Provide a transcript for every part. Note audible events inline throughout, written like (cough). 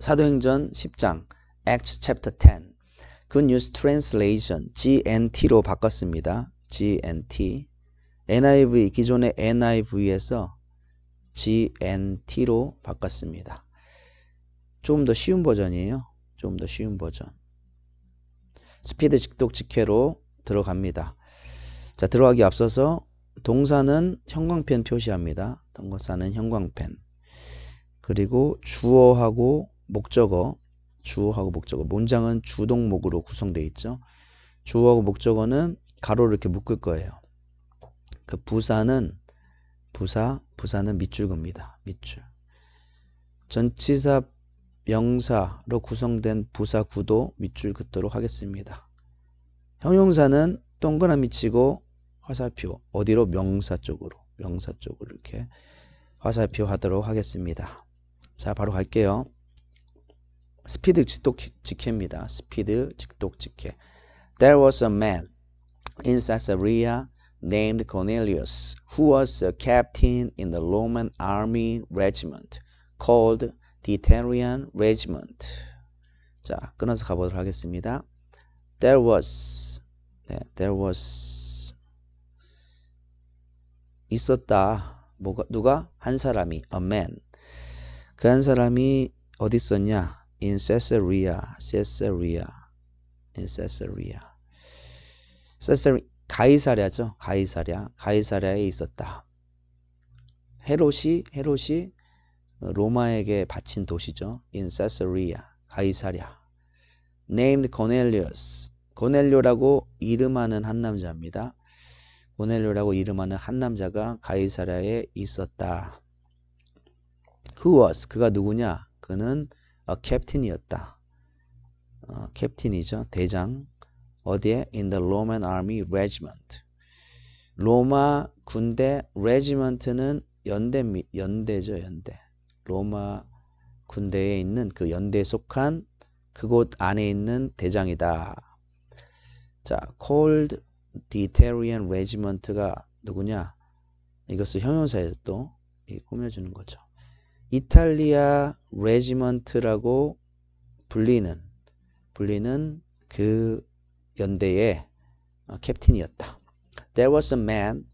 사도행전 10장 Acts chapter 10그 뉴스 트랜슬레이션 GNT로 바꿨습니다. GNT NIV 기존의 NIV에서 GNT로 바꿨습니다. 조금 더 쉬운 버전이에요. 조금 더 쉬운 버전. 스피드 직독 직회로 들어갑니다. 자, 들어가기 앞서서 동사는 형광펜 표시합니다. 동사는 형광펜. 그리고 주어하고 목적어 주어하고 목적어 문장은 주동목으로 구성되어 있죠. 주어하고 목적어는 가로로 이렇게 묶을 거예요. 그 부사는 부사, 부사는 밑줄 겁니다. 밑줄. 전치사 명사로 구성된 부사 구도 밑줄 긋도록 하겠습니다. 형용사는 동그라미 치고 화살표 어디로 명사 쪽으로 명사 쪽으로 이렇게 화살표 하도록 하겠습니다. 자 바로 갈게요. 스피드 직독 직해입니다. 스피드 직독 직해. There was a man in Caesarea named Cornelius who was a captain in the Roman army regiment called Deterian regiment. 자, 끊어서 가보도록 하겠습니다. There was 네, there was 있었다. 뭐가 누가 한 사람이 a man. 그 한 사람이 어디 있었냐? in Caesarea, Caesarea, in Caesarea. Caesarea 가이사랴죠. 가이사랴, 가이사랴에 있었다. 헤롯이 헤롯이 어, 로마에게 바친 도시죠. in Caesarea, 가이사랴. named Cornelius. 고넬료라고 이름하는 한 남자입니다. 고넬료라고 이름하는 한 남자가 가이사랴에 있었다. Who was? 그가 누구냐? 그는 어, 캡틴이었다. 어, 캡틴이죠. 대장. 어디에? In the Roman Army Regiment. 로마 군대 regiment는 연대 연대죠, 연대. 로마 군대에 있는 그 연대에 속한 그곳 안에 있는 대장이다. 자, cold Deterian regiment가 누구냐? 이것을 형용사에서 또 꾸며주는 거죠. 이탈리아 레지먼트라고 불리는 불리는 그 연대의 캡틴이었다. There was a man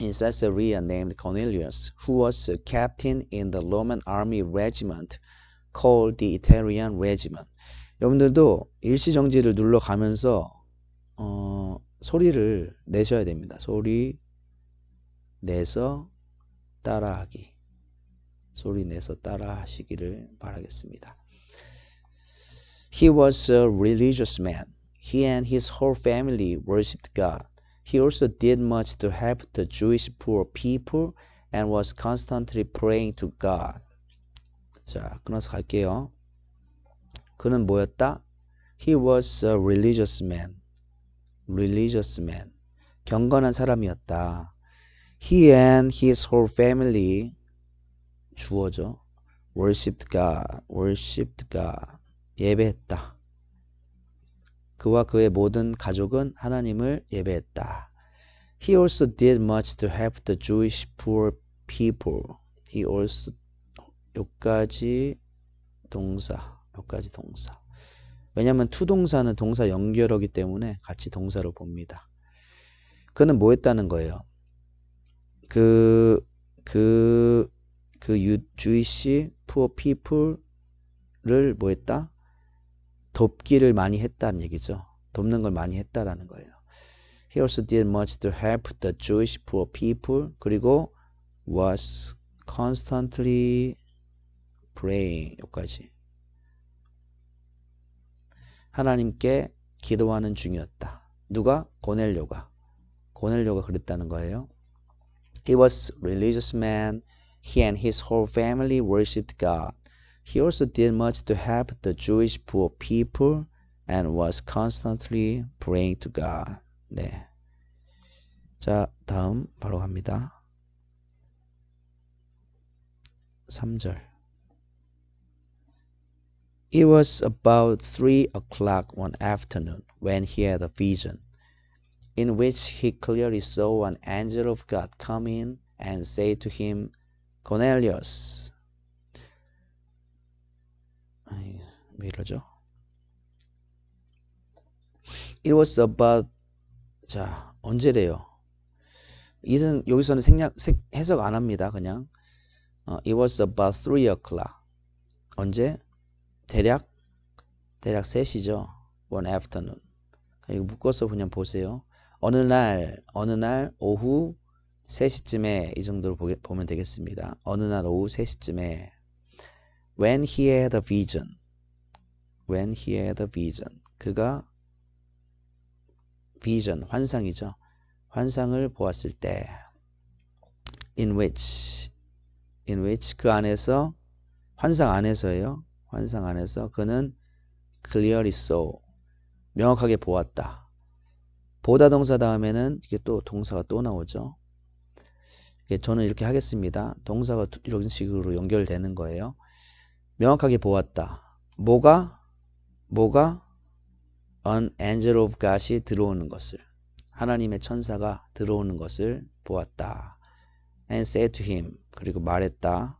in Caesarea named Cornelius who was a captain in the Roman army regiment called the Italian regiment. 여러분들도 일시정지를 눌러가면서 어, 소리를 내셔야 됩니다. 소리 내서 따라하기. 소리 내서 따라 하시기를 바라겠습니다. He was a religious man. He and his whole family worshipped God. He also did much to help the Jewish poor people and was constantly praying to God. 자, 끊어서 갈게요. 그는 뭐였다? He was a religious man. religious man. 경건한 사람이었다. He and his whole family 주어죠. worshiped God, worshiped God, 예배했다. 그와 그의 모든 가족은 하나님을 예배했다. He also did much to help the Jewish poor people. He also 여기까지 동사, 여기까지 동사. 왜냐하면 투동사는 동사 연결어기 때문에 같이 동사로 봅니다. 그는 뭐 했다는 거예요? 그, 그그 주이시 푸어 피플을 뭐 했다? 돕기를 많이 했다는 얘기죠. 돕는 걸 많이 했다라는 거예요. He also did much to help the Jewish poor people. 그리고 was constantly praying. 여기까지. 하나님께 기도하는 중이었다. 누가? 고넬료가. 고넬료가 그랬다는 거예요. He was religious man He and his whole family worshiped God. He also did much to help the Jewish poor people and was constantly praying to God. 네. 자, 다음 바로 갑니다. 3절. It was about three o'clock one afternoon when he had a vision, in which he clearly saw an angel of God come in and say to him, Cornelius. 아니, 왜 이러죠? It was about 자 언제래요? 이는 여기서는 생략 생, 해석 안 합니다. 그냥 어, It was about 3 o'clock. 언제? 대략 대략 3시죠. One afternoon. 그러니까 이거 묶어서 그냥 보세요. 어느 날 어느 날 오후 3시쯤에 이 정도로 보게, 보면 되겠습니다. 어느 날 오후 3시쯤에 When he had a vision When he had a vision 그가 vision 환상이죠. 환상을 보았을 때 in which in which 그 안에서 환상 안에서예요. 환상 안에서 그는 clearly saw 명확하게 보았다. 보다 동사 다음에는 이게 또 동사가 또 나오죠. 예, 저는 이렇게 하겠습니다. 동사가 이런 식으로 연결되는 거예요. 명확하게 보았다. 뭐가 뭐가 an angel of God이 들어오는 것을 하나님의 천사가 들어오는 것을 보았다. and said to him 그리고 말했다.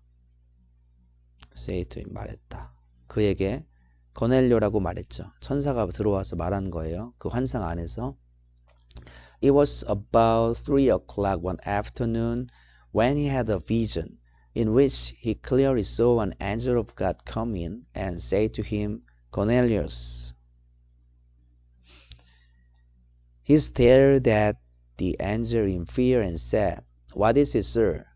say to him 말했다. 그에게 거넬료라고 말했죠. 천사가 들어와서 말한 거예요. 그 환상 안에서 It was about three o'clock one afternoon when he had a vision, in which he clearly saw an angel of God come in and say to him, Cornelius. He stared at the angel in fear and said, What is it, sir?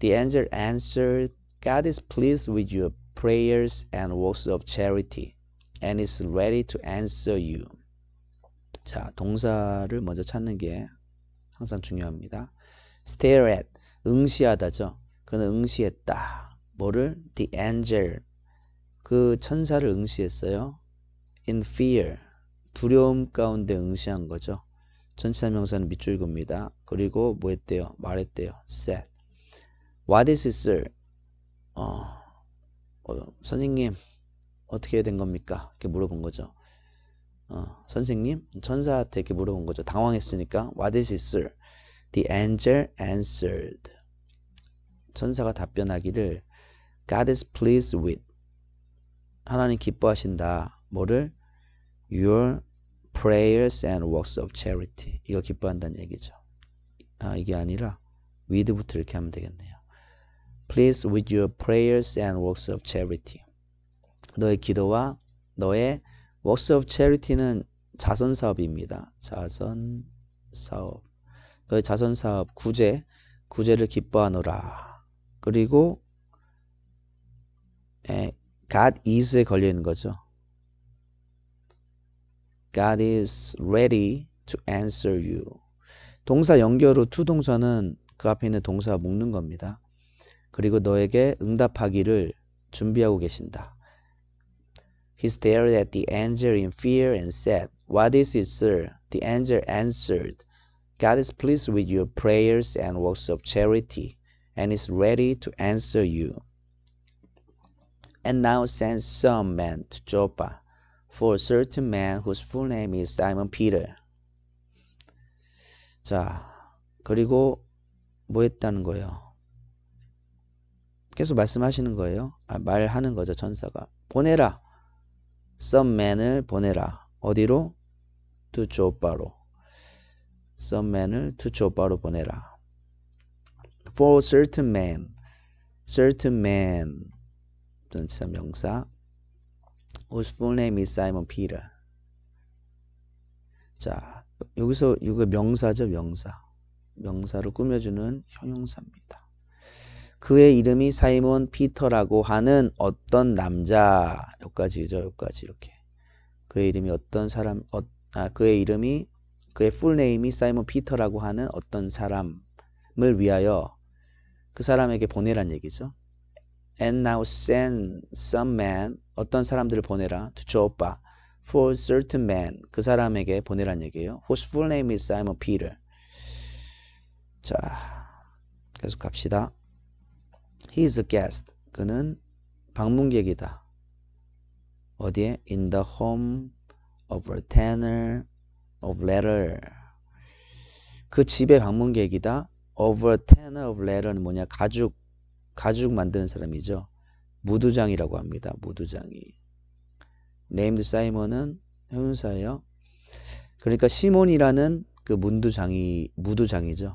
The angel answered, God is pleased with your prayers and works of charity, and is ready to answer you. 자, 동사를 먼저 찾는 게 항상 중요합니다. stare at, 응시하다죠. 그는 응시했다. 뭐를? the angel, 그 천사를 응시했어요. in fear, 두려움 가운데 응시한 거죠. 전치 명사는 밑줄 긋니다. 그리고 뭐 했대요? 말했대요. said. What is it, 어, 어, 선생님, 어떻게 된 겁니까? 이렇게 물어본 거죠. 어, 선생님 천사한테 이렇게 물어본 거죠. 당황했으니까 What is it, The angel answered. 천사가 답변하기를 God is pleased with. 하나님 기뻐하신다. 뭐를? Your prayers and works of charity. 이거 기뻐한다는 얘기죠. 아, 이게 아니라 with부터 이렇게 하면 되겠네요. Please with your prayers and works of charity. 너의 기도와 너의 Works c h a r i t y 는 자선 사업입니다. 자선 사업. 너의 자선 사업 구제 구제를 기뻐하노라. 그리고 에, 예, God is에 걸려 있는 거죠. God is ready to answer you. 동사 연결로 to 동사는 그 앞에 있는 동사가 묶는 겁니다. 그리고 너에게 응답하기를 준비하고 계신다. He stared at the angel in fear and said, What is it, sir? The angel answered, God is pleased with your prayers and works of charity, and is ready to answer you. And now send some men to Joppa for a certain man whose full name is Simon Peter. 자, 그리고 뭐 했다는 거예요? 계속 말씀하시는 거예요. 아, 말하는 거죠, 천사가. 보내라. some man을 보내라. 어디로? 두초 오빠로. some man을 두초 오빠로 보내라. for certain man, certain man, 전치사 명사, whose full name is Simon Peter. 자, 여기서 이거 명사죠, 명사. 명사로 꾸며주는 형용사입니다. 그의 이름이 사이먼 피터라고 하는 어떤 남자 여기까지죠 여기까지 이렇게 그의 이름이 어떤 사람 어, 아 그의 이름이 그의 풀네임이 사이먼 피터라고 하는 어떤 사람을 위하여 그 사람에게 보내란 얘기죠 and now send some man 어떤 사람들을 보내라 to Joppa for certain man 그 사람에게 보내란 얘기예요 whose full name is Simon Peter 자 계속 갑시다 He is a guest. 그는 방문객이다. 어디에? In the home of a tenor of letter. 그 집에 방문객이다. Of a tenor of letter는 뭐냐? 가죽, 가죽 만드는 사람이죠. 무두장이라고 합니다. 무두장이. Named Simon은 형용사예요. 그러니까 시몬이라는 그 문두장이 무두장이죠.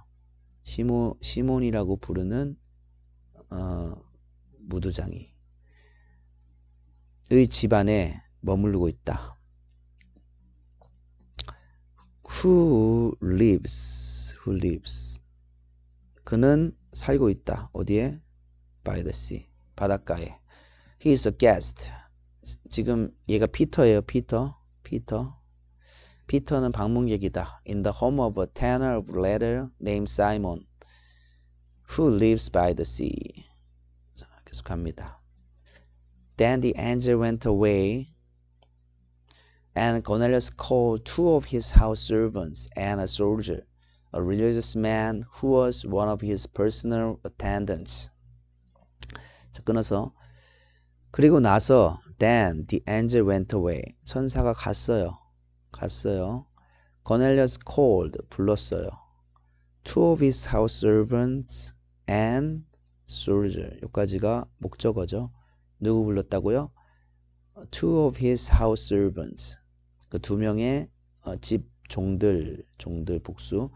시모 시몬이라고 부르는 어, 무도장이 의 집안에 머무르고 있다. Who lives? Who lives? 그는 살고 있다. 어디에? By the sea. 바닷가에. He is a guest. 지금 얘가 피터예요. 피터. 피터. 피터는 방문객이다. In the home of a tanner of letter named Simon. who lives by the sea. 계속합니다. Then the angel went away and Cornelius called two of his house servants and a soldier, a religious man who was one of his personal attendants. 자, 끊어서 그리고 나서 then the angel went away. 천사가 갔어요. 갔어요. Cornelius called 불렀어요. Two of his house servants and soldier 여기까지가 목적어죠. 누구 불렀다고요? Two of his house servants 그 두 명의 어, 집 종들 종들 복수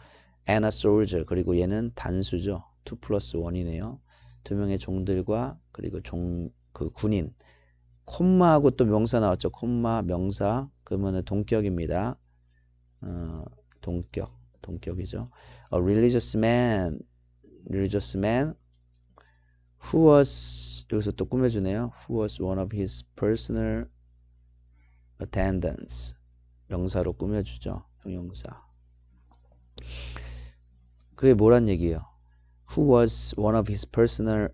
and a soldier 그리고 얘는 단수죠. 2 플러스 1이네요. 두 명의 종들과 그리고 종 그 군인 콤마하고 또 명사 나왔죠. 콤마 명사 그러면 동격입니다. 어, 동격 동격이죠. A religious man religious man who was 여기서 또 꾸며주네요. Who was one of his personal attendants 명사로 꾸며주죠. 형용사. 그게 뭐란 얘기예요? Who was one of his personal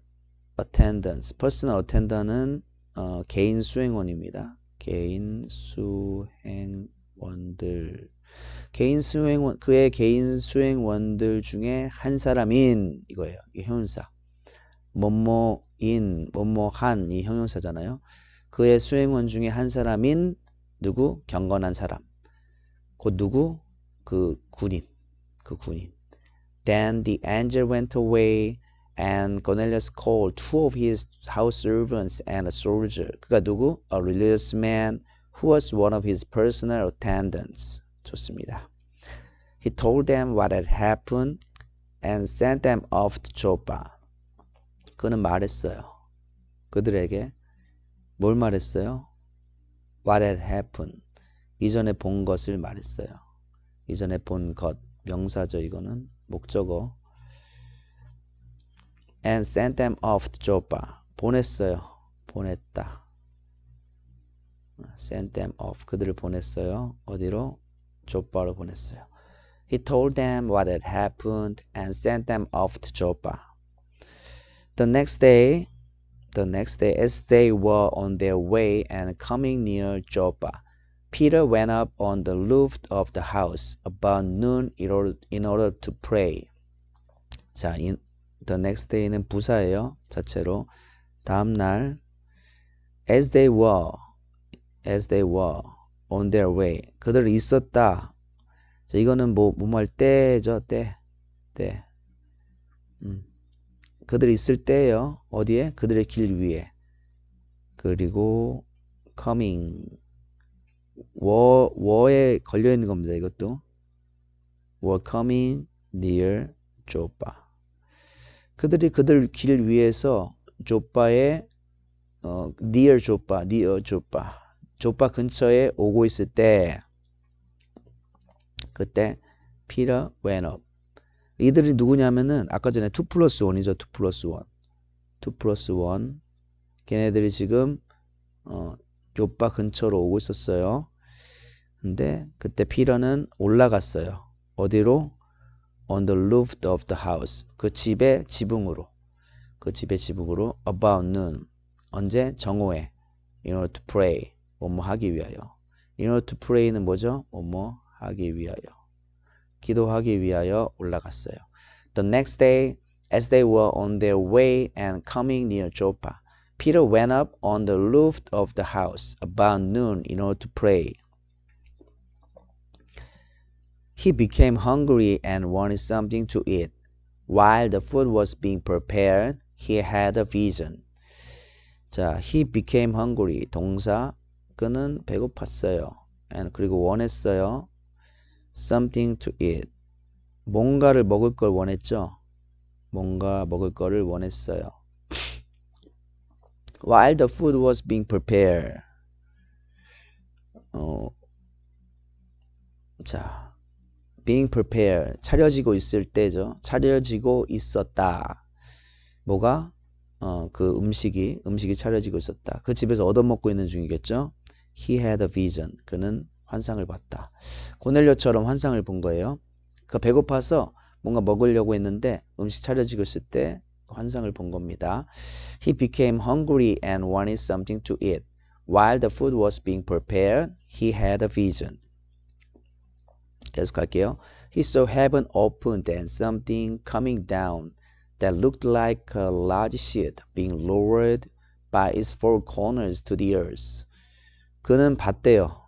attendants? personal attendant은 어, 개인 수행원입니다. 개인 수행원들 개인 수행원 그의 개인 수행원들 중에 한 사람인 이거예요. 이 형용사. 뭐뭐인, 뭐뭐한 이 형용사잖아요. 그의 수행원 중에 한 사람인 누구? 경건한 사람. 곧 누구? 그 군인. 그 군인. Then the angel went away and Cornelius called two of his house servants and a soldier. 그가 누구? A religious man who was one of his personal attendants. 좋습니다. He told them what had happened and sent them off to Joppa. 그는 말했어요. 그들에게 뭘 말했어요? What had happened. 이전에 본 것을 말했어요. 이전에 본 것. 명사죠. 이거는 목적어. And sent them off to Joppa. 보냈어요. 보냈다. sent them off. 그들을 보냈어요. 어디로? Joppa 보냈어요. He told them what had happened and sent them off to Joppa. The next day, the next day, as they were on their way and coming near Joppa, Peter went up on the roof of the house about noon in order, in order to pray. 자, in, the next day는 부사예요. 자체로 다음 날 as they were as they were on their way. 그들 있었다. 자, 이거는 뭐, 뭐뭐 때죠, 때. 때. 음. 그들 있을 때에요 어디에? 그들의 길 위에. 그리고 coming. 워, 워에 걸려 있는 겁니다. 이것도. were coming near 조빠. 그들이 그들 길 위에서 조빠의 어, near 조빠, near 조빠. 족바 근처에 오고 있을 때 그때 피터 웬업 이들이 누구냐면은 아까 전에 2 플러스 1이죠 2 플러스 1 2 플러스 1 걔네들이 지금 어, 바 근처로 오고 있었어요 근데 그때 피러는 올라갔어요 어디로? on the roof of the house 그 집의 지붕으로 그 집의 지붕으로 about noon 언제? 정오에 in order to pray 원뭐하기 위하여. In order to pray는 뭐죠? 원뭐하기 위하여. 기도하기 위하여 올라갔어요. The next day, as they were on their way and coming near Joppa, Peter went up on the roof of the house about noon in order to pray. He became hungry and wanted something to eat. While the food was being prepared, he had a vision. 자, he became hungry 동사 그는 배고팠어요. and 그리고 원했어요. something to eat. 뭔가를 먹을 걸 원했죠. 뭔가 먹을 거를 원했어요. (sniffs) While the food was being prepared. 어, 자, being prepared. 차려지고 있을 때죠. 차려지고 있었다. 뭐가? 어, 그 음식이, 음식이 차려지고 있었다. 그 집에서 얻어먹고 있는 중이겠죠. He had a vision. 그는 환상을 봤다. 고넬료처럼 환상을 본 거예요. 그 배고파서 뭔가 먹으려고 했는데 음식 차려지고 있을 때 환상을 본 겁니다. He became hungry and wanted something to eat. While the food was being prepared, he had a vision. 계속할게요. He saw heaven opened and something coming down that looked like a large sheet being lowered by its four corners to the earth. 그는 봤대요.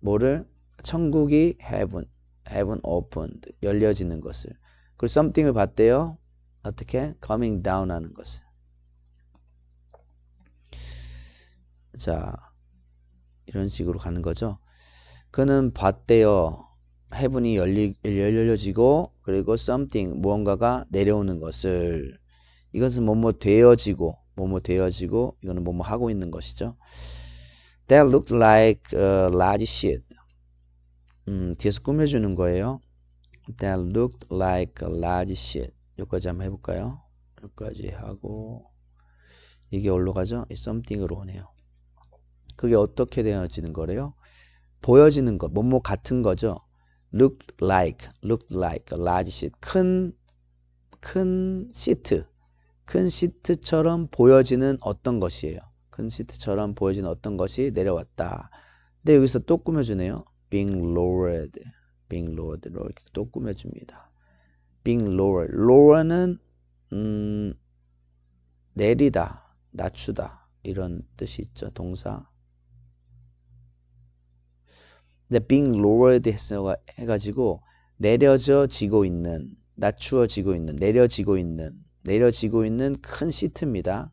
뭐를? 천국이 heaven, heaven opened, 열려지는 것을. 그 something을 봤대요. 어떻게? coming down 하는 것을. 자, 이런 식으로 가는 거죠. 그는 봤대요. 해븐이 열리, 열려지고 그리고 something 무언가가 내려오는 것을 이것은 뭐뭐 되어지고 뭐뭐 되어지고 이거는 뭐뭐 하고 있는 것이죠. That looked like a large sheet. 음, 뒤에서 꾸며주는 거예요. That looked like a large sheet. 여기까지 한번 해볼까요? 여기까지 하고 이게 올라 가죠? something으로 오네요. 그게 어떻게 되어지는 거래요? 보여지는 것, 뭐뭐 같은 거죠. looked like, looked like a large sheet. 큰, 큰 시트, 큰 시트처럼 보여지는 어떤 것이에요. 큰 시트처럼 보여진 어떤 것이 내려왔다. 근데 여기서 또 꾸며주네요. being lowered, being lowered 이렇게 또 꾸며줍니다. being lowered, lower는 음, 내리다, 낮추다 이런 뜻이 있죠. 동사. 근데 being lowered 해가지고 내려져지고 있는, 낮추어지고 있는, 내려지고 있는, 내려지고 있는 큰 시트입니다.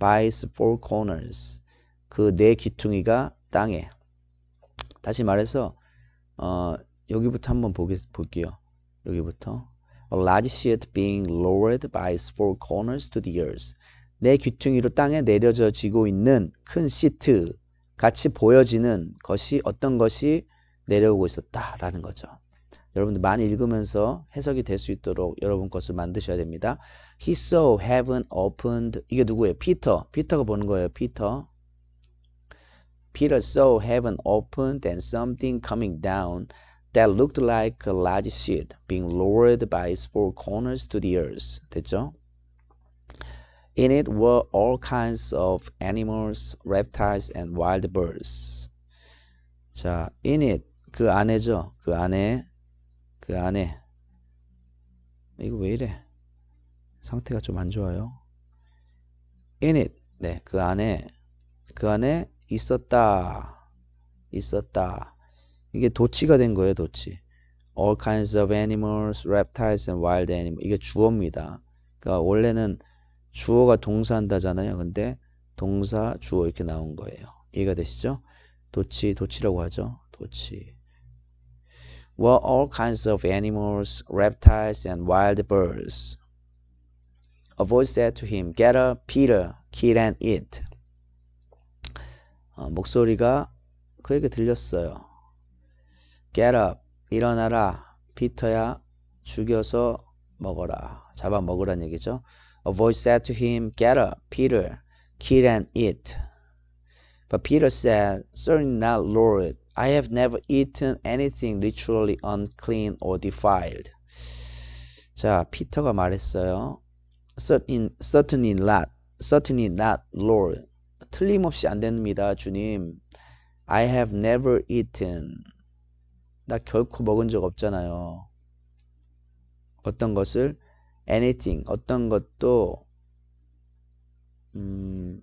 by its four corners. 그 네 귀퉁이가 땅에. 다시 말해서 어, 여기부터 한번 보기, 볼게요. 여기부터 A large sheet being lowered by its four corners to the earth. 내 네 귀퉁이로 땅에 내려져지고 있는 큰 시트 같이 보여지는 것이 어떤 것이 내려오고 있었다라는 거죠. 여러분들 많이 읽으면서 해석이 될 있도록 여러분 것을 만드셔야 됩니다. He saw heaven opened. 이게 누구예요? 피터. 피터가 보는 거예요. 피터. Peter saw heaven opened and something coming down that looked like a large sheet being lowered by its four corners to the earth. 됐죠? In it were all kinds of animals, reptiles, and wild birds. 자, in it 그 안에죠. 그 안에 그 안에 이거 왜 이래 상태가 좀 안 좋아요 in it 네, 그 안에 그 안에 있었다 있었다 이게 도치가 된 거예요 도치 all kinds of animals, reptiles and wild animals 이게 주어입니다 그러니까 원래는 주어가 동사한다잖아요 근데 동사 주어 이렇게 나온 거예요 이해가 되시죠? 도치 도치라고 하죠 도치 were all kinds of animals, reptiles, and wild birds. A voice said to him, Get up, Peter, kill and eat. 어, 목소리가 그에게 들렸어요. Get up, 일어나라, 피터야, 죽여서 먹어라. 잡아 먹으란 얘기죠. A voice said to him, Get up, Peter, kill and eat. But Peter said, Certainly not, Lord. I have never eaten anything ritually unclean or defiled. 자, 피터가 말했어요. Certain, certainly not, certainly not, Lord. 틀림없이 안 됩니다, 주님. I have never eaten. 나 결코 먹은 적 없잖아요. 어떤 것을 anything 어떤 것도 음,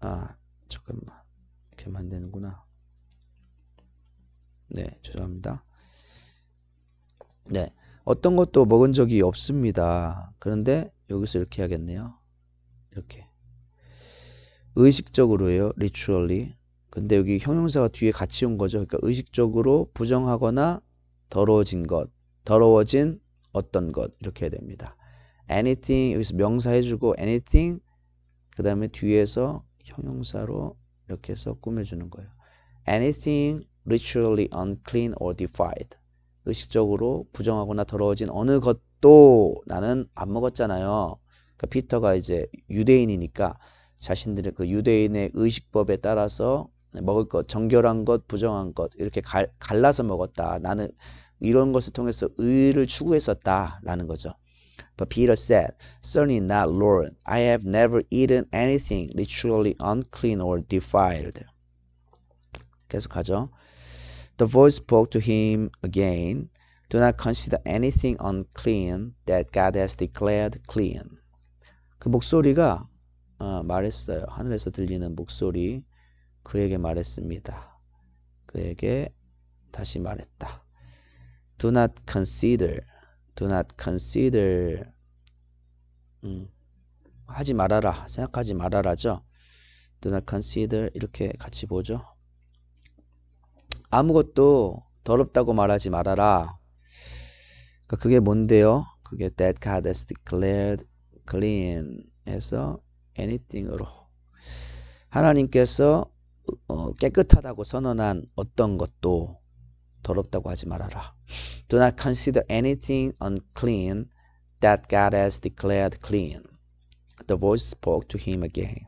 아 잠깐만 이렇게 하면 안되는구나 네 죄송합니다 네 어떤 것도 먹은 적이 없습니다 그런데 여기서 이렇게 해야겠네요 이렇게 의식적으로요 r 리추 l y 근데 여기 형용사가 뒤에 같이 온 거죠 그러니까 의식적으로 부정하거나 더러워진 것 더러워진 어떤 것 이렇게 해야 됩니다 anything 여기서 명사 해주고 anything 그 다음에 뒤에서 형용사로 이렇게 해서 꾸며주는 거예요. Anything ritually unclean or d e f i e d 의식적으로 부정하거나 더러워진 어느 것도 나는 안 먹었잖아요. 그러니까 피터가 이제 유대인이니까 자신들의 그 유대인의 의식법에 따라서 먹을 것, 정결한 것, 부정한 것 이렇게 갈, 갈라서 먹었다. 나는 이런 것을 통해서 의를 추구했었다라는 거죠. But Peter said, Certainly not, Lord. I have never eaten anything ritually unclean or defiled. 계속하죠. The voice spoke to him again. Do not consider anything unclean that God has declared clean. 그 목소리가 어, 말했어요. 하늘에서 들리는 목소리 그에게 말했습니다. 그에게 다시 말했다. Do not consider do not consider 음, 하지 말아라 생각하지 말아라죠 do not consider 이렇게 같이 보죠 아무것도 더럽다고 말하지 말아라 그러니까 그게 뭔데요 그게 that God has declared clean 해서 anything으로 하나님께서 어, 깨끗하다고 선언한 어떤 것도 더럽다고 하지 말아라. Do not consider anything unclean that God has declared clean. The voice spoke to him again.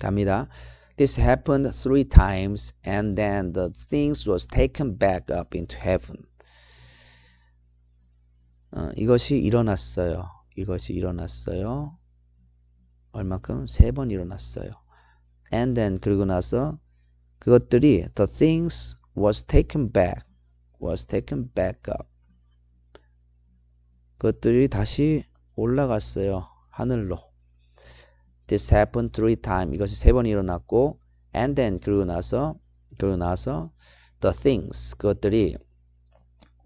갑니다. This happened three times, and then the things was taken back up into heaven. 어, 이것이 일어났어요. 이것이 일어났어요. 얼마큼? 세 번 일어났어요. And then 그리고 나서 그것들이 the things was taken back was taken back up 그것들이 다시 올라갔어요 하늘로 this happened three times 이것이 세 번 일어났고 and then 그러고 나서 그러고 나서 the things 그것들이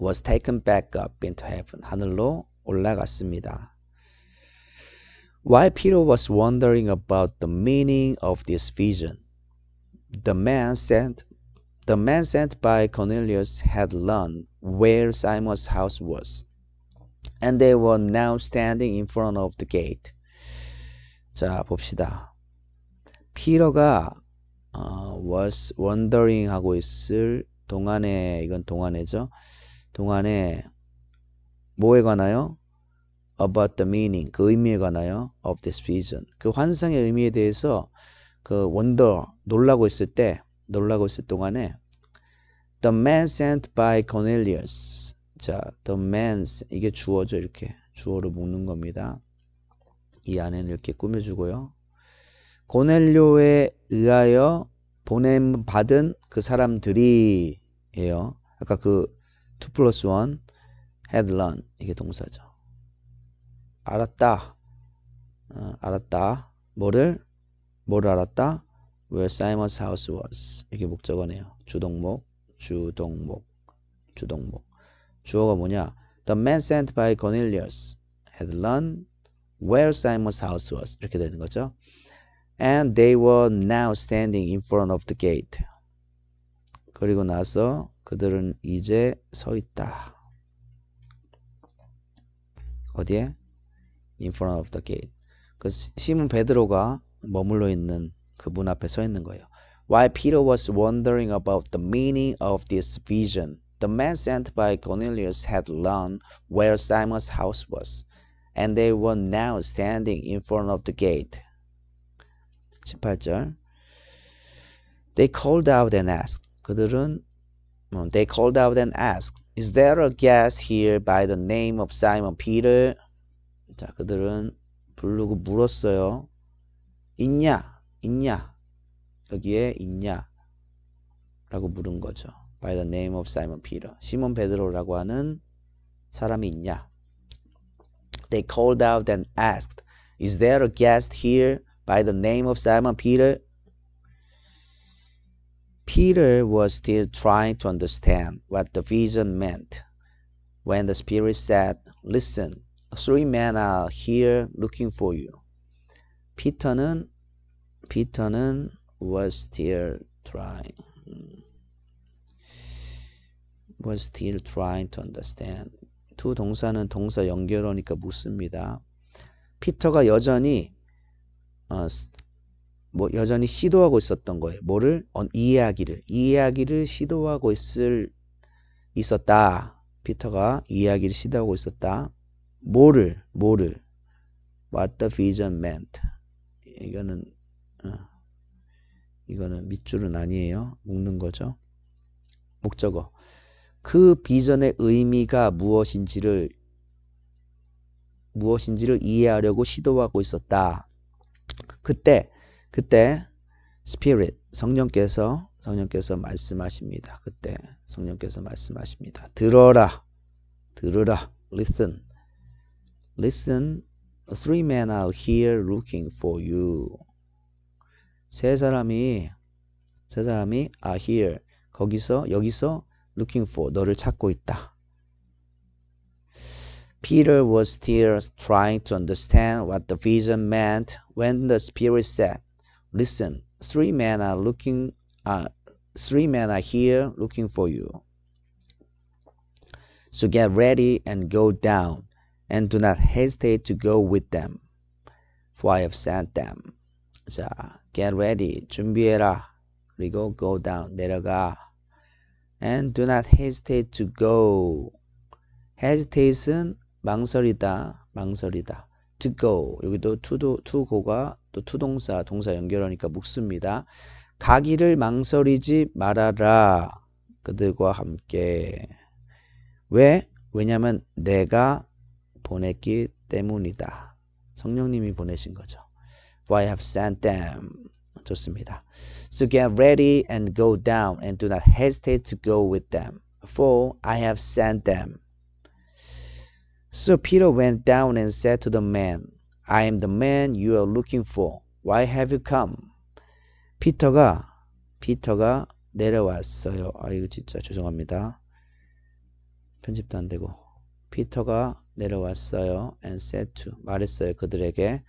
was taken back up into heaven 하늘로 올라갔습니다 While Peter was wondering about the meaning of this vision, the man said The man sent by Cornelius had learned where Simon's house was, and they were now standing in front of the gate. 자, 봅시다. 피러가 uh, was wondering 하고 있을 동안에 이건 동안에죠. 동안에 뭐에 관하여? about the meaning 그 의미에 관하여 of this vision 그 환상의 의미에 대해서 그 wonder 놀라고 있을 때 놀라고 있을 동안에 the man sent by Cornelius 자 the man 이게 주어죠 이렇게 주어로 묶는 겁니다 이 안에는 이렇게 꾸며주고요 고넬료에 의하여 보냄 받은 그 사람들이 에요 아까 그2 플러스 1 had l e n 이게 동사죠 알았다 어, 알았다 뭐를 뭐를 알았다 where Simon's house was 이게 목적어네요. 주동목, 주동목, 주동목. 주어가 뭐냐? The man sent by Cornelius had learned where Simon's house was 이렇게 되는 거죠. And they were now standing in front of the gate. 그리고 나서 그들은 이제 서 있다. 어디에? In front of the gate. 그 시몬 베드로가 머물러 있는 그분 앞에 서 있는 거예요. While Peter was wondering about the meaning of this vision, the man sent by Cornelius had learned where Simon's house was, and they were now standing in front of the gate. 18절 They called out and asked. 그들은 they called out and asked, Is there a guest here by the name of Simon Peter? 자, 그들은 부르고 물었어요. 있냐? 있냐? 여기에 있냐? 라고 물은 거죠. By the name of Simon Peter. 시몬 베드로라고 하는 사람이 있냐? They called out and asked, Is there a guest here by the name of Simon Peter? Peter was still trying to understand what the vision meant when the Spirit said, Listen, three men are here looking for you. Peter는 피터는 was still trying was still trying to understand 두 동사는 동사 연결어니까 묻습니다. 피터가 여전히 어, 뭐 여전히 시도하고 있었던 거예요. 뭐를 어, 이해하기를 이해하기를 시도하고 있을 있었다. 피터가 이해하기를 시도하고 있었다. 뭐를 뭐를 what the vision meant 이거는 어. 이거는 밑줄은 아니에요. 묶는 거죠. 목적어. 그 비전의 의미가 무엇인지를 무엇인지를 이해하려고 시도하고 있었다. 그때 그때 스피릿 성령께서 성령께서 말씀하십니다. 그때 성령께서 말씀하십니다. 들어라. 들으라. listen. listen. Three men are here looking for you. 세 사람이 세 사람이 are here 거기서 여기서 looking for 너를 찾고 있다. Peter was still trying to understand what the vision meant when the spirit said, "Listen, three men are looking are uh, three men are here looking for you. So get ready and go down, and do not hesitate to go with them, for I have sent them." 자, get ready 준비해라 그리고 go down 내려가 and do not hesitate to go hesitate은 망설이다 망설이다 to go 여기도 to, to go가 또 투동사 동사 연결하니까 묶습니다 가기를 망설이지 말아라 그들과 함께 왜? 왜냐면 내가 보냈기 때문이다 성령님이 보내신 거죠 for I have sent them. 좋습니다. So get ready and go down and do not hesitate to go with them, for I have sent them. So Peter went down and said to the man, I am the man you are looking for. Why have you come? 피터가 피터가 내려왔어요. 아 이거 진짜 죄송합니다. 편집도 안 되고. 피터가 내려왔어요. and said to 말했어요. 그들에게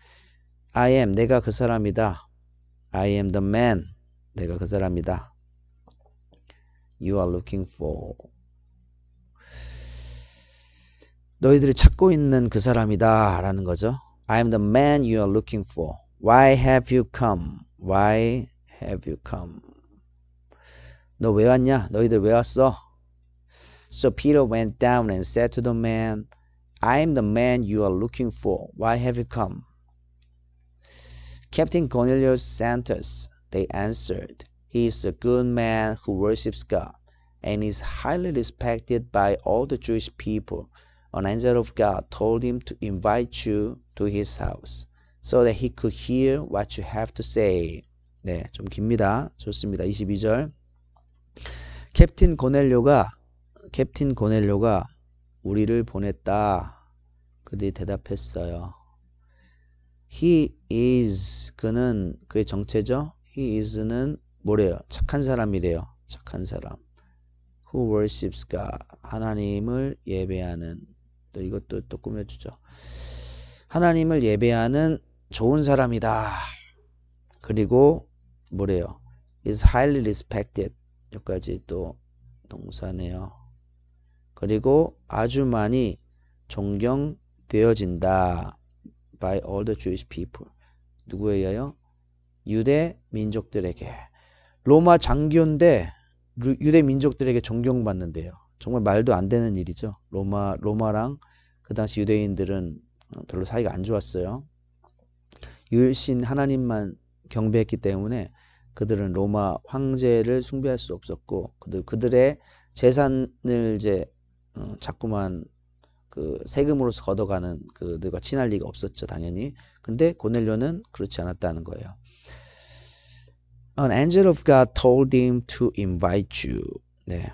I am 내가 그 사람이다. I am the man 내가 그 사람이다. You are looking for 너희들이 찾고 있는 그 사람이다 라는 거죠. I am the man you are looking for. Why have you come? Why have you come? 너 왜 왔냐? 너희들 왜 왔어? So Peter went down and said to the man, I am the man you are looking for. Why have you come? Captain Cornelius Santos, they answered, he is a good man who worships God, and is highly respected by all the Jewish people. An angel of God told him to invite you to his house so that he could hear what you have to say. 네, 좀 깁니다. 좋습니다. 22절. 캡틴 고넬료가 캡틴 고넬료가 우리를 보냈다. 그들이 대답했어요. He is 그는 그의 정체죠. He is는 뭐래요? 착한 사람이래요. 착한 사람. Who worships God. 하나님을 예배하는 또 이것도 또 꾸며주죠. 하나님을 예배하는 좋은 사람이다. 그리고 뭐래요? is highly respected 여기까지 또 동사네요. 그리고 아주 많이 존경되어진다. by all the Jewish people. 누구에 의하여? 유대 민족들에게. 로마 장교인데 유대 민족들에게 존경받는데요. 정말 말도 안 되는 일이죠. 로마 로마랑 그 당시 유대인들은 어, 별로 사이가 안 좋았어요. 유일신 하나님만 경배했기 때문에 그들은 로마 황제를 숭배할 수 없었고 그들 그들의 재산을 이제 어, 자꾸만 그 세금으로서 걷어가는 그들과 친할 리가 없었죠 당연히 근데 고넬료는 그렇지 않았다는 거예요 An angel of God told him to invite you 네.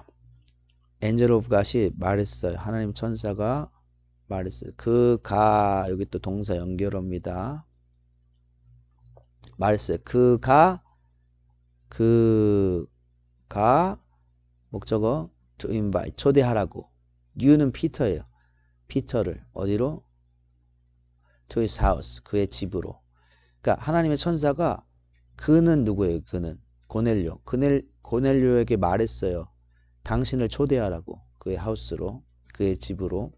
angel of God이 말했어요 하나님 천사가 말했어요 그가 여기 또 동사 연결합니다 말했어요 그 가 그가 목적어 to invite 초대하라고 you는 피터예요 피터를 어디로? To his house. 그의 집으로. 그러니까 하나님의 천사가 그는 누구예요? 그는 고넬료. 그넬 고넬료에게 말했어요. 당신을 초대하라고. 그의 하우스로, 그의 집으로.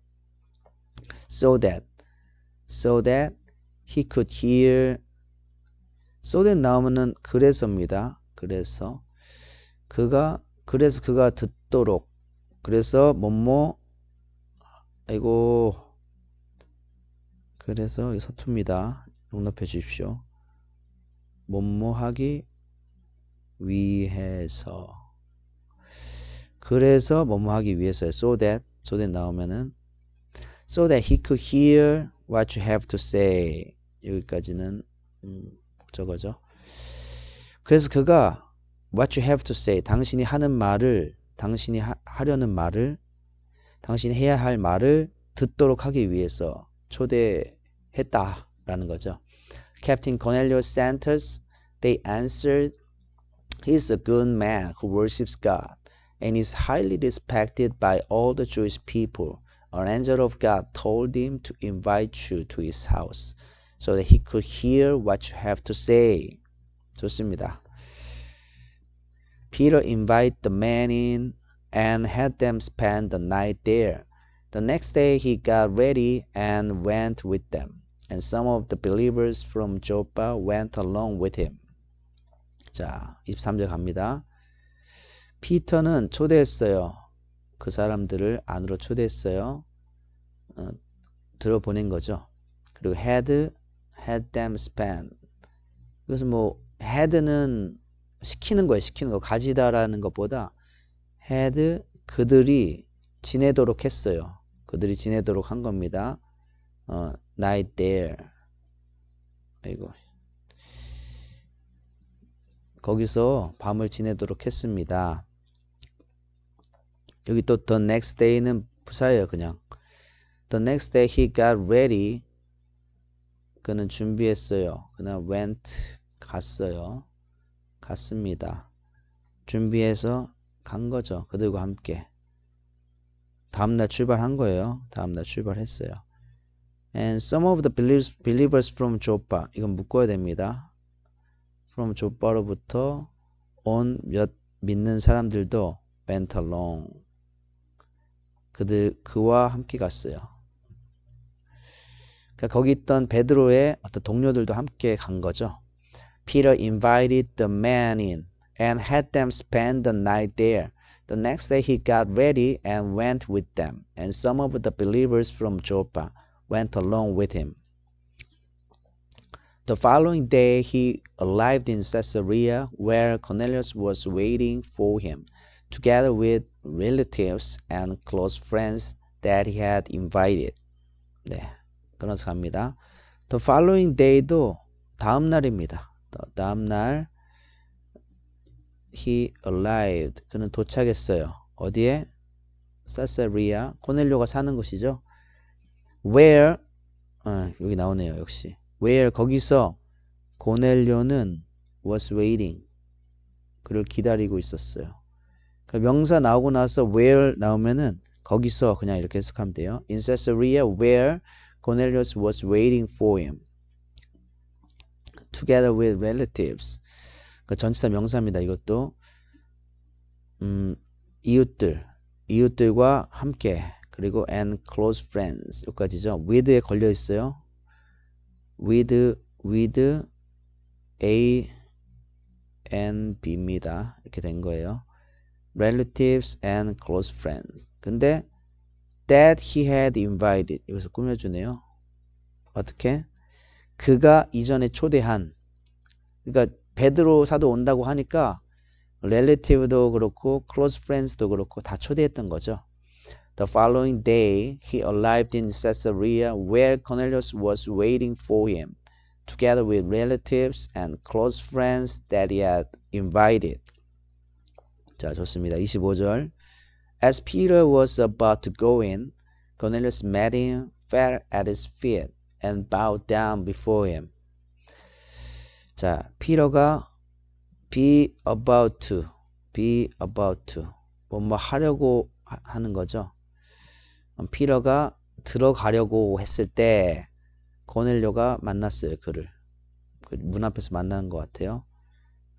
So that so that he could hear so that 나오면은 그래서입니다. 그래서 그가 그래서 그가 듣도록 그래서 뭐뭐 아이고 그래서 서투입니다. 용납해 주십시오. 뭐뭐하기 위해서 그래서 뭐뭐하기 위해서 so that so that 나오면은 so that he could hear what you have to say 여기까지는 음, 저거죠. 그래서 그가 what you have to say 당신이 하는 말을 당신이 하, 려는 말을 당신 해야 할 말을 듣도록 하기 위해서 초대했다라는 거죠. Captain Cornelius Santos, they answered, He is a good man who worships God and is highly respected by all the Jewish people. An angel of God told him to invite you to his house so that he could hear what you have to say. 좋습니다. Peter invited the man in and had them spend the night there. The next day he got ready and went with them, and some of the believers from Joppa went along with him. 자, 23절 갑니다. 피터는 초대했어요. 그 사람들을 안으로 초대했어요. 어, 들어보낸 거죠. 그리고 had, had them spend. 이것은 뭐 had는 시키는 거예요. 시키는 거. 가지다라는 것보다 had 그들이 지내도록 했어요. 그들이 지내도록 한 겁니다. 어, night there. 아이고. 거기서 밤을 지내도록 했습니다. 여기 또 the next day는 부사예요, 그냥. The next day he got ready. 그는 준비했어요. 그냥 went 갔어요. 갔습니다. 준비해서 간 거죠. 그들과 함께. 다음날 출발한 거예요. 다음날 출발했어요. And some of the believers, from Joppa. 이건 묶어야 됩니다. from Joppa로부터 온 몇 믿는 사람들도 went along. 그들, 그와 함께 갔어요. 그러니까 거기 있던 베드로의 어떤 동료들도 함께 간 거죠. Peter invited the man in. and had them spend the night there. The next day he got ready and went with them, and some of the believers from Joppa went along with him. The following day he arrived in Caesarea, where Cornelius was waiting for him, together with relatives and close friends that he had invited. 네, 끊어서 The following day도 다음 날입니다. 다음 날 he arrived. 그는 도착했어요. 어디에? 사사리아. 코넬료가 사는 곳이죠. Where 아, 여기 나오네요. 역시. Where 거기서 고넬료는 was waiting. 그를 기다리고 있었어요. 그 명사 나오고 나서 where 나오면은 거기서 그냥 이렇게 해석하면 돼요. In Caesarea where Cornelius was waiting for him together with relatives. 그 전치사 명사입니다. 이것도 음, 이웃들, 이웃들과 함께 그리고 and close friends 여기까지죠. with에 걸려 있어요. with with a and b입니다. 이렇게 된 거예요. relatives and close friends. 근데 that he had invited 여기서 꾸며주네요. 어떻게? 그가 이전에 초대한 그러니까 베드로 사도 온다고 하니까 relative도 그렇고 close friends도 그렇고 다 초대했던 거죠. The following day he arrived in Caesarea where Cornelius was waiting for him together with relatives and close friends that he had invited. 자, 좋습니다. 25절. As Peter was about to go in, Cornelius met him, fell at his feet, and bowed down before him. 자, 피러가 be about to, be about to. 뭐뭐 하려고 하는 거죠. 피러가 들어가려고 했을 때 거넬료가 만났어요, 그를. 그 문 앞에서 만나는 것 같아요.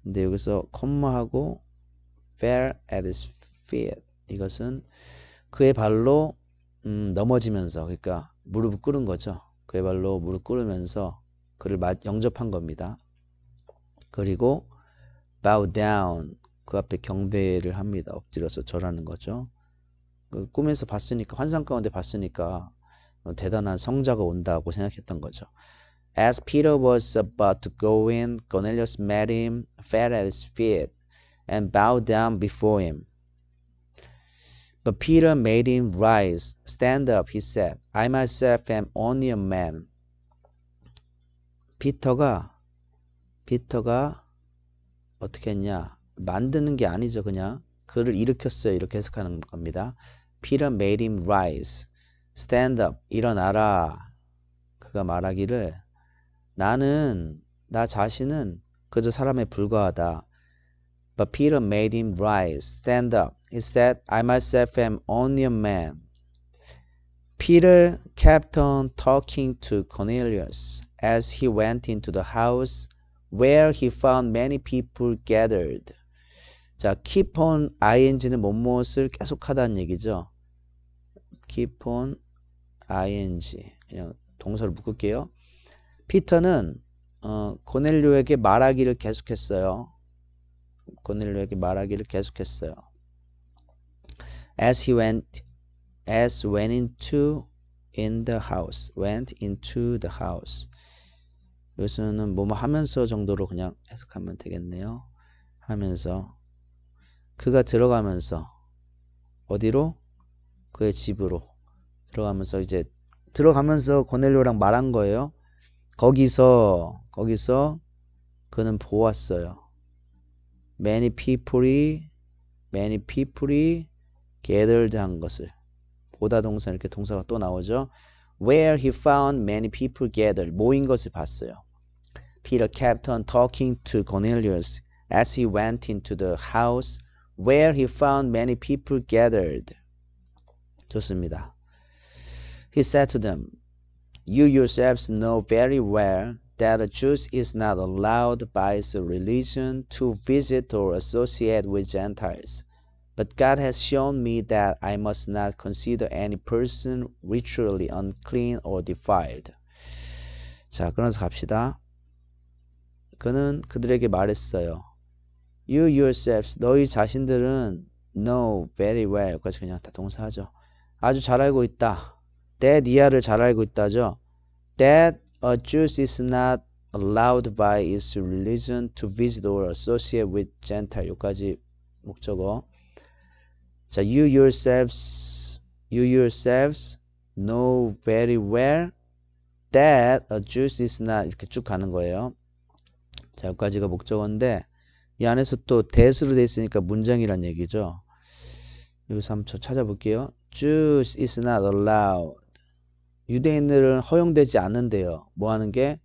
근데 여기서 콤마하고 fell at his feet. 이것은 그의 발로 음, 넘어지면서 그러니까 무릎을 꿇은 거죠. 그의 발로 무릎 꿇으면서 그를 영접한 겁니다. 그리고 bow down 그 앞에 경배를 합니다. 엎드려서 절하는 거죠. 그 꿈에서 봤으니까 환상 가운데 봤으니까 대단한 성자가 온다고 생각했던 거죠. As Peter was about to go in, Cornelius met him, fell at his feet, and bowed down before him. But Peter made him rise. Stand up, he said. I myself am only a man. 피터가 피터가 어떻게 했냐 만드는 게 아니죠 그냥 그를 일으켰어요 이렇게 해석하는 겁니다 Peter made him rise stand up 일어나라 그가 말하기를 나는 나 자신은 그저 사람에 불과하다 But Peter made him rise stand up He said I myself am only a man Peter kept on talking to Cornelius as he went into the house where he found many people gathered. 자, keep on ing는 뭐뭇을 계속하다는 얘기죠. keep on ing 그냥 동사를 묶을게요. 피터는 어, 고넬료에게 말하기를 계속했어요. 고넬료에게 말하기를 계속했어요. As he went, as went into in the house, went into the house. 요새는 뭐뭐 하면서 정도로 그냥 해석하면 되겠네요. 하면서 그가 들어가면서 어디로? 그의 집으로 들어가면서 이제 들어가면서 고넬료랑 말한 거예요. 거기서 거기서 그는 보았어요. Many people이 many people이 gathered 한 것을 보다 동사 이렇게 동사가 또 나오죠. Where he found many people gathered 모인 것을 봤어요. Peter kept on talking to Cornelius as he went into the house where he found many people gathered. 좋습니다. He said to them, You yourselves know very well that a Jew is not allowed by his religion to visit or associate with Gentiles. But God has shown me that I must not consider any person ritually unclean or defiled. 자, 그러면서 갑시다. 그는 그들에게 말했어요. You yourselves, 너희 자신들은 know very well. 까지 그냥 다 동사하죠. 아주 잘 알고 있다. That 이하를 잘 알고 있다죠. That a Jew is not allowed by its religion to visit or associate with Gentile. 여기까지 목적어. 자, you yourselves, you yourselves know very well that a Jew is not 이렇게 쭉 가는 거예요. 자, 여기까지가 목적어인데 이 안에서 또 대수로 돼 있으니까 문장이란 얘기죠. 여기서 한번 찾아볼게요. Jews is not allowed. 유대인들은 허용되지 않는데요. 뭐 하는 게?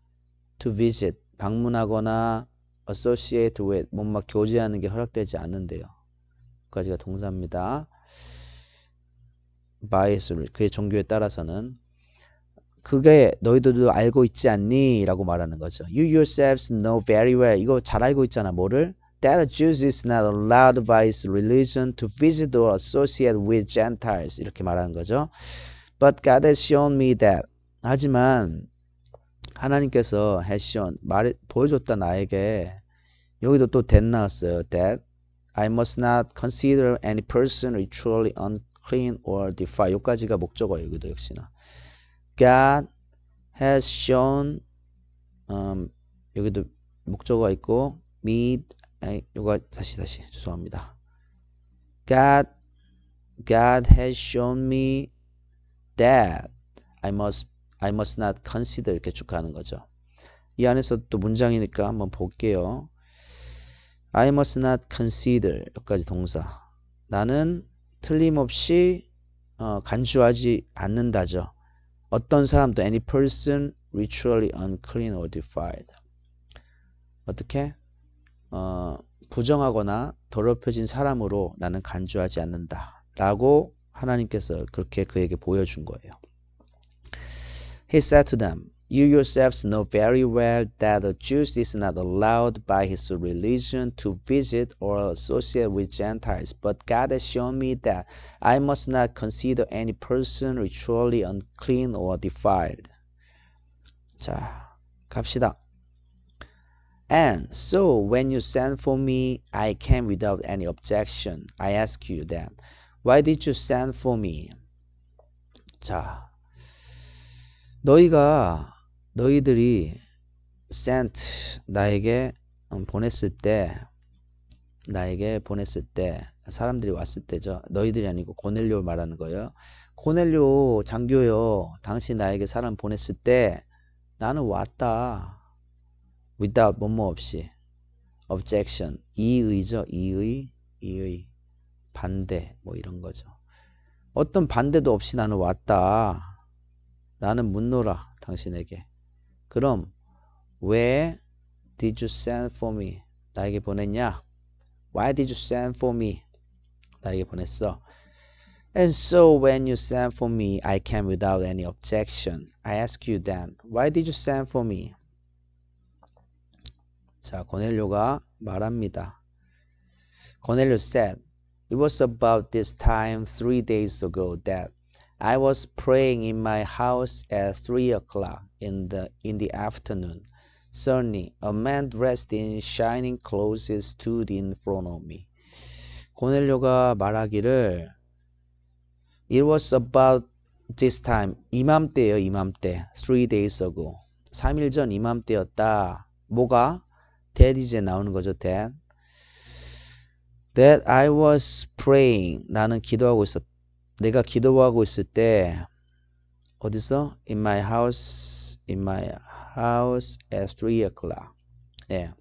To visit. 방문하거나 associate with. 뭔가 교제하는 게 허락되지 않는데요. 여기까지가 동사입니다. 바이스를 그의 종교에 따라서는 그게 너희들도 알고 있지 않니? 라고 말하는 거죠. You yourselves know very well. 이거 잘 알고 있잖아. 뭐를? That a Jew is not allowed by his religion to visit or associate with Gentiles. 이렇게 말하는 거죠. But God has shown me that. 하지만 하나님께서 has shown, 말, 보여줬다 나에게 여기도 또 that 나왔어요. That I must not consider any person ritually unclean or defiled. 여기까지가 목적어예요. 여기도 역시나. God has shown um, 여기도 목적어가 있고 me 아니, 요거 다시 다시 죄송합니다. God God has shown me that I must I must not consider 이렇게 쭉 가는 거죠. 이 안에서 또 문장이니까 한번 볼게요. I must not consider 여기까지 동사. 나는 틀림없이 어, 간주하지 않는다죠. 어떤 사람도 any person ritually unclean or defiled 어떻게 어, 부정하거나 더럽혀진 사람으로 나는 간주하지 않는다 라고 하나님께서 그렇게 그에게 보여준 거예요 He said to them You yourselves know very well that a Jew is not allowed by his religion to visit or associate with Gentiles, but God has shown me that I must not consider any person ritually unclean or defiled. 자, 갑시다. And so when you sent for me, I came without any objection. I ask you then, why did you send for me? 자, 너희가 너희들이 sent 나에게 음, 보냈을 때 나에게 보냈을 때 사람들이 왔을 때죠. 너희들이 아니고 고넬료 말하는 거예요. 고넬료 장교요. 당신 나에게 사람 보냈을 때 나는 왔다. without 뭐 뭐 없이 objection 이의죠. 이의 이의 반대 뭐 이런 거죠. 어떤 반대도 없이 나는 왔다. 나는 묻노라 당신에게. 그럼 왜 did you send for me? 나에게 보냈냐? Why did you send for me? 나에게 보냈어. And so when you sent for me, I came without any objection. I ask you then, why did you send for me? 자, 고넬료가 말합니다. 고넬료 said, It was about this time three days ago that I was praying in my house at three o'clock in the in the afternoon. Suddenly, a man dressed in shining clothes stood in front of me. 고넬료가 말하기를 It was about this time 이맘때요, 이맘때 three days ago 3일 전 이맘때였다 뭐가 that 나오는 거죠 that that I was praying 나는 기도하고 있었다 내가 기도하고 있을 때 어디서? In my house, in my house at three o'clock. 예.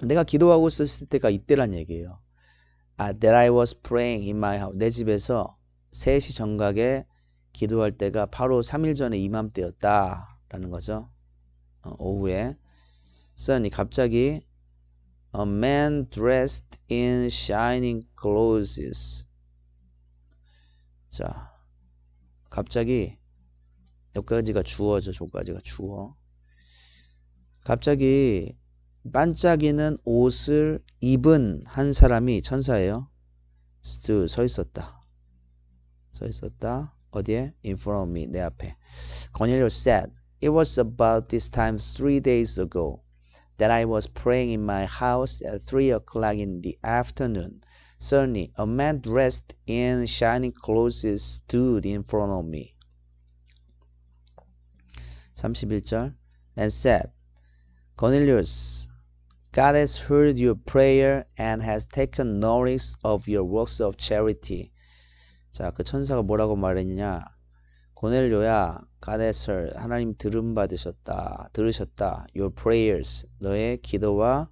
내가 기도하고 있었을 때가 이때란 얘기예요. 아, that I was praying in my house. 내 집에서 3시 정각에 기도할 때가 바로 3일 전에 이맘때였다라는 거죠. 어, 오후에 선이 갑자기 A man dressed in shining clothes 자, 갑자기 여기까지가 주어죠. 저까지가 주어. 갑자기 반짝이는 옷을 입은 한 사람이 천사예요. stood 서 있었다. 서 있었다. 어디에? in front of me 내 앞에. Cornelius said, It was about this time three days ago that I was praying in my house at three o'clock in the afternoon Suddenly, a man dressed in shining clothes stood in front of me. 31절 and said, Cornelius, God has heard your prayer and has taken notice of your works of charity. 자, 그 천사가 뭐라고 말했냐? 고넬료야, God has heard, 하나님 들음 받으셨다, 들으셨다. Your prayers, 너의 기도와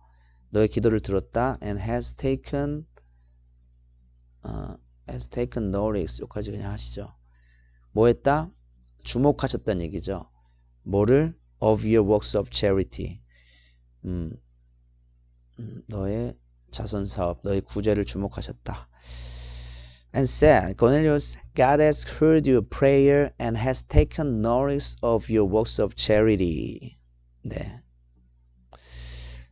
너의 기도를 들었다 and has taken has taken notice 여기까지 그냥 하시죠. 뭐 했다? 주목하셨다는 얘기죠. 뭐를? of your works of charity 음, 너의 자선사업, 너의 구제를 주목하셨다. And said, Cornelius, God has heard your prayer and has taken notice of your works of charity. 네.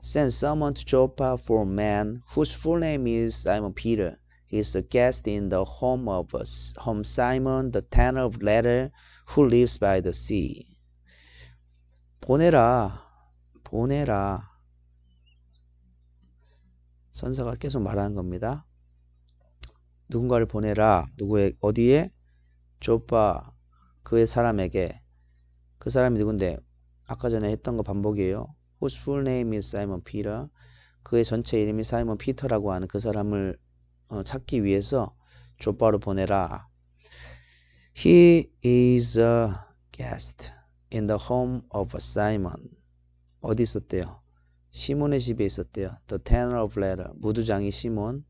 Send someone to Joppa for a man whose full name is Simon Peter. He is a guest in the home of home Simon, the tanner of leather, who lives by the sea. 보내라, 보내라. 선사가 계속 말하는 겁니다. 누군가를 보내라. 누구에 어디에? 조빠 그의 사람에게. 그 사람이 누군데? 아까 전에 했던 거 반복이에요. Whose full name is Simon Peter? 그의 전체 이름이 사이먼 피터라고 하는 그 사람을 찾기 위해서 족바로 보내라. He is a guest in the home of Simon. 어디 있었대요? 시몬의 집에 있었대요. The tenor of letter. 무두장이 시몬.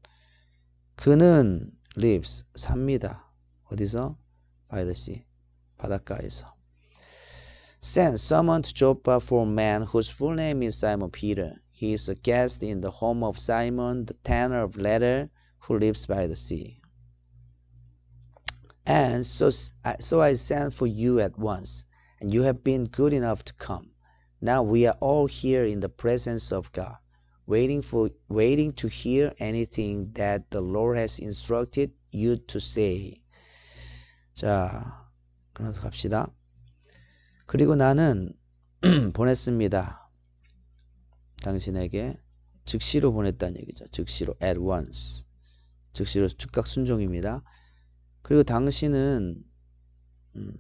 그는 lives. 삽니다. 어디서? By the sea. 바닷가에서. Send someone to Joppa for a man whose full name is Simon Peter. He is a guest in the home of Simon, the tenor of letter. who lives by the sea. And so, so I sent for you at once, and you have been good enough to come. Now we are all here in the presence of God, waiting for waiting to hear anything that the Lord has instructed you to say. 자, 그래서 갑시다. 그리고 나는 (clears throat) 보냈습니다. 당신에게 즉시로 보냈다는 얘기죠. 즉시로 at once. 즉시로 즉각 순종입니다. 그리고 당신은 음,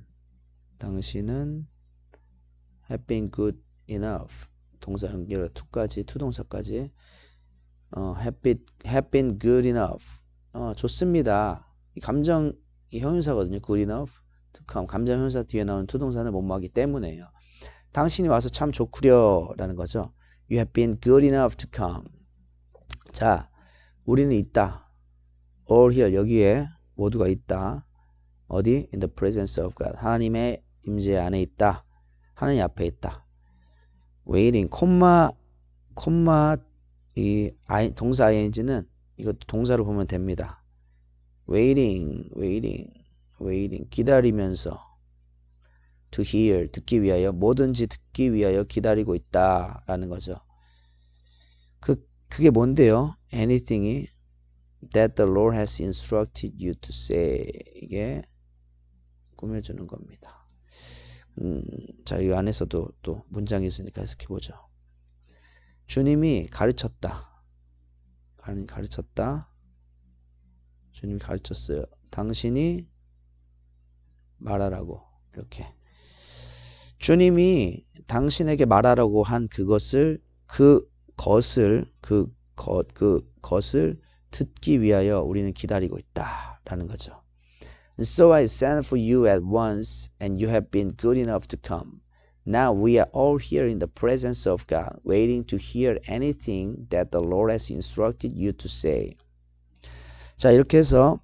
당신은 have been good enough 동사 형결 투까지 투동사까지 어, have, been, have been good enough 어, 좋습니다. 이 감정 이 형용사거든요. good enough to 감정 형용사 뒤에 나오는 투동사는 못마기 때문에요. 당신이 와서 참 좋구려라는 거죠. You have been good enough to come. 자, 우리는 있다. all here 여기에 모두가 있다. 어디? in the presence of God. 하나님의 임재 안에 있다. 하나님 앞에 있다. waiting 콤마 콤마 이 I, 동사 ing는 이것도 동사로 보면 됩니다. waiting waiting waiting 기다리면서 to hear 듣기 위하여 뭐든지 듣기 위하여 기다리고 있다라는 거죠. 그 그게 뭔데요? anything이 that the Lord has instructed you to say 이게 꾸며주는 겁니다. 음, 자, 이 안에서도 또 문장이 있으니까 해석해 보죠. 주님이 가르쳤다. 가르쳤다. 주님이 가르쳤어요. 당신이 말하라고 이렇게 주님이 당신에게 말하라고 한 그것을 그 것을 그 것그 그 것을 듣기 위하여 우리는 기다리고 있다라는 거죠. So I sent for you at once, and you have been good enough to come. Now we are all here in the presence of God, waiting to hear anything that the Lord has instructed you to say. 자, 이렇게 해서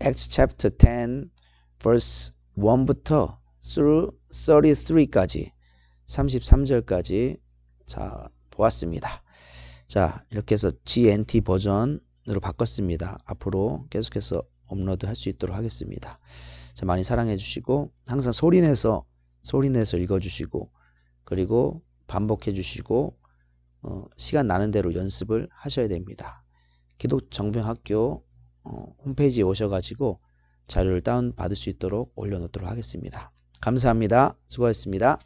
Acts chapter 10 verse 1부터 through 33까지 33절까지 자, 보았습니다. 자 이렇게 해서 GNT 버전으로 바꿨습니다. 앞으로 계속해서 업로드 할 수 있도록 하겠습니다. 자, 많이 사랑해 주시고 항상 소리내서 소리내서 읽어주시고 그리고 반복해 주시고 어, 시간 나는 대로 연습을 하셔야 됩니다. 기독정병학교 어, 홈페이지에 오셔가지고 자료를 다운받을 수 있도록 올려놓도록 하겠습니다. 감사합니다. 수고하셨습니다.